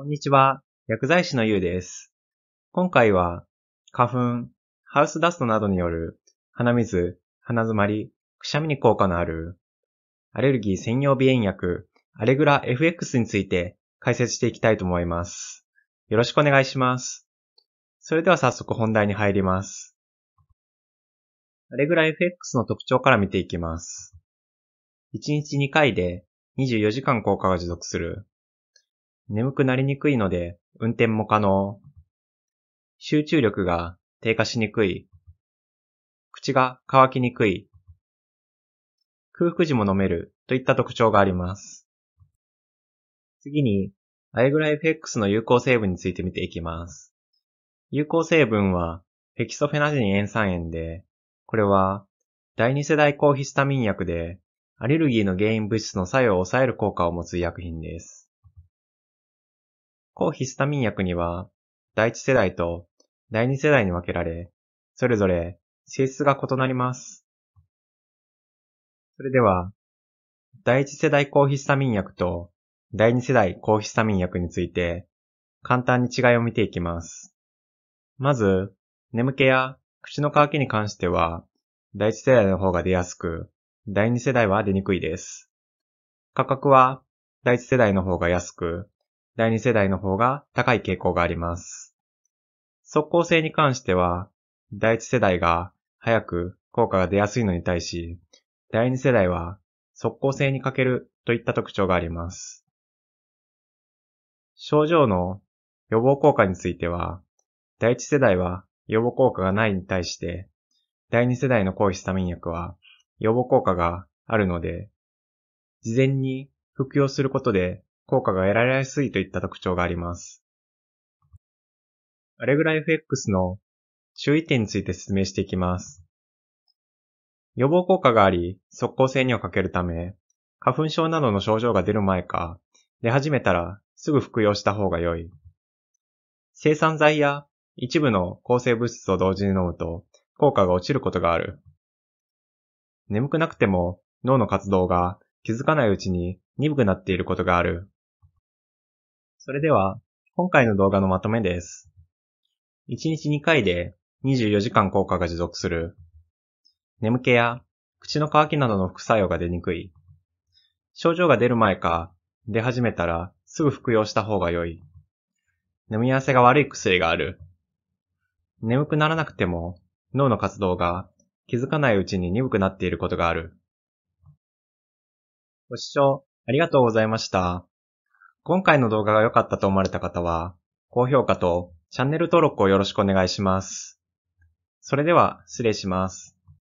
こんにちは。薬剤師のゆうです。今回は、花粉、ハウスダストなどによる、鼻水、鼻づまり、くしゃみに効果のある、アレルギー専用鼻炎薬、アレグラ FX について解説していきたいと思います。よろしくお願いします。それでは早速本題に入ります。アレグラ FX の特徴から見ていきます。1日2回で24時間効果が持続する眠くなりにくいので、運転も可能。集中力が低下しにくい。口が乾きにくい。空腹時も飲めるといった特徴があります。次に、アイグラ FX の有効成分について見ていきます。有効成分は、ペキソフェナジン塩酸塩で、これは、第二世代抗ヒスタミン薬で、アレルギーの原因物質の作用を抑える効果を持つ医薬品です。抗ヒスタミン薬には、第一世代と第二世代に分けられ、それぞれ性質が異なります。それでは、第一世代抗ヒスタミン薬と第二世代抗ヒスタミン薬について、簡単に違いを見ていきます。まず、眠気や口の渇きに関しては、第一世代の方が出やすく、第二世代は出にくいです。価格は第一世代の方が安く、第2世代の方が高い傾向があります。即効性に関しては、第1世代が早く効果が出やすいのに対し、第2世代は即効性に欠けるといった特徴があります。症状の予防効果については、第1世代は予防効果がないに対して、第2世代の抗ヒスタミン薬は予防効果があるので、事前に服用することで効果が得られやすいといった特徴があります。アレグラ FX の注意点について説明していきます。予防効果があり、即効性にをかけるため、花粉症などの症状が出る前か、出始めたらすぐ服用した方が良い。生産剤や一部の抗生物質を同時に飲むと効果が落ちることがある。眠くなくても脳の活動が気づかないうちに鈍くなっていることがある。それでは、今回の動画のまとめです。1日2回で24時間効果が持続する。眠気や口の渇きなどの副作用が出にくい。症状が出る前か出始めたらすぐ服用した方が良い。眠み合わせが悪い薬がある。眠くならなくても脳の活動が気づかないうちに鈍くなっていることがある。ご視聴ありがとうございました。今回の動画が良かったと思われた方は、高評価とチャンネル登録をよろしくお願いします。それでは、失礼します。